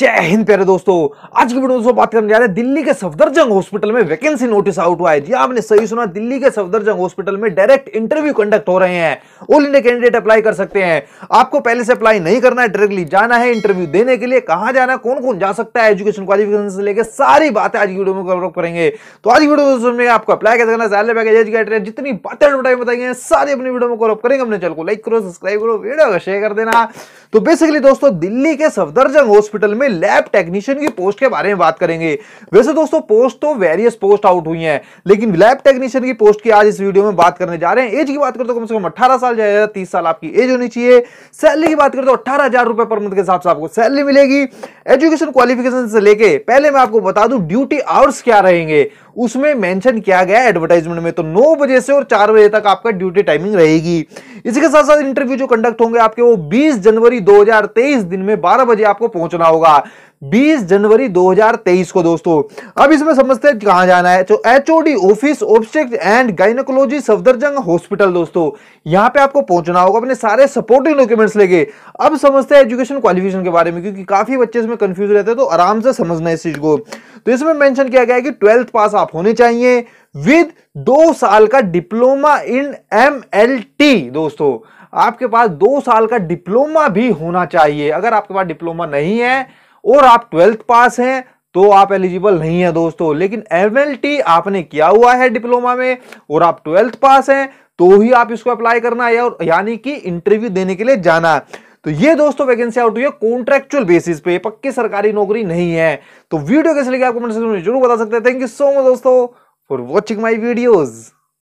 जय हिंद प्यारे दोस्तों आज की वीडियो दोस्तों बात करने जा रहे हैं दिल्ली के सफदरजंग हॉस्पिटल में वैकेंसी नोटिस आउट हुआ है जी आपने सही सुना दिल्ली के सफदरजंग हॉस्पिटल में डायरेक्ट इंटरव्यू कंडक्ट हो रहे हैं ऑल इंडिया कैंडिडेट अप्लाई कर सकते हैं आपको पहले से अप्लाई नहीं करना है डायरेक्टली जाना है इंटरव्यू देने के लिए कहां जाना कौन कौन जा सकता है एजुकेशन क्वालिफिकेशन से लेकर सारी बातें आज वीडियो में कवर करेंगे तो आज वीडियो में आपको अप्लाई कैसे करना सैलरी पैकेज एज जितनी बातें बताई बताएंगे सारी अपनी वीडियो में कवर करेंगे अपने चैनल को लाइक करो सब्सक्राइब करो वीडियो को शेयर कर देना तो बेसिकली दोस्तों दिल्ली के सफदरजंग हॉस्पिटल में लैब टेक्नीशियन की पोस्ट के बारे में बात करेंगे वैसे दोस्तों पोस्ट तो वेरियस पोस्ट आउट हुई है लेकिन लैब टेक्नीशियन की पोस्ट की आज इस वीडियो में बात करने जा रहे हैं एज की बात करते तो कम से कम अठारह साल साल जाएगा तीस साल आपकी एज होनी चाहिए सैलरी की बात करें तो अठारह हजार रुपए पर मंथ के हिसाब से आपको सैलरी मिलेगी एजुकेशन क्वालिफिकेशन से लेके पहले मैं आपको बता दूं ड्यूटी आवर्स क्या रहेंगे उसमें मेंशन किया गया एडवर्टाइजमेंट में तो नौ बजे से और चार बजे तक आपका ड्यूटी टाइमिंग रहेगी इसी के साथ साथ इंटरव्यू जो कंडक्ट होंगे आपके वो बीस जनवरी 2023 दिन में बारह बजे आपको पहुंचना होगा 20 जनवरी 2023 को दोस्तों अब इसमें समझते हैं कहां जाना है तो HOD office obstetrics and gynaecology Safdarjung hospital दोस्तों यहां पे आपको पहुंचना होगा अपने सारे सपोर्टिंग डॉक्यूमेंट्स लेके अब समझते हैं एजुकेशन क्वालिफिकेशन के बारे में क्योंकि काफी बच्चे इसमें कंफ्यूज रहते हैं तो आराम से समझना है इस चीज को तो इसमें मेंशन किया गया है कि ट्वेल्थ पास आप होने चाहिए विद दो साल का डिप्लोमा इन एम दोस्तों आपके पास दो साल का डिप्लोमा भी होना चाहिए अगर आपके पास डिप्लोमा नहीं है और आप ट्वेल्थ पास हैं तो आप एलिजिबल नहीं है दोस्तों लेकिन एम आपने किया हुआ है डिप्लोमा में और आप ट्वेल्थ पास हैं तो ही आप इसको अप्लाई करना है यानी कि इंटरव्यू देने के लिए जाना तो ये दोस्तों वैकेंसी आउट हुई है कॉन्ट्रेक्चुअल बेसिस पे पक्की सरकारी नौकरी नहीं है तो वीडियो कैसे लगी आपको जरूर बता सकते हैं थैंक यू सो मच दोस्तों फॉर वॉचिंग माई वीडियोज़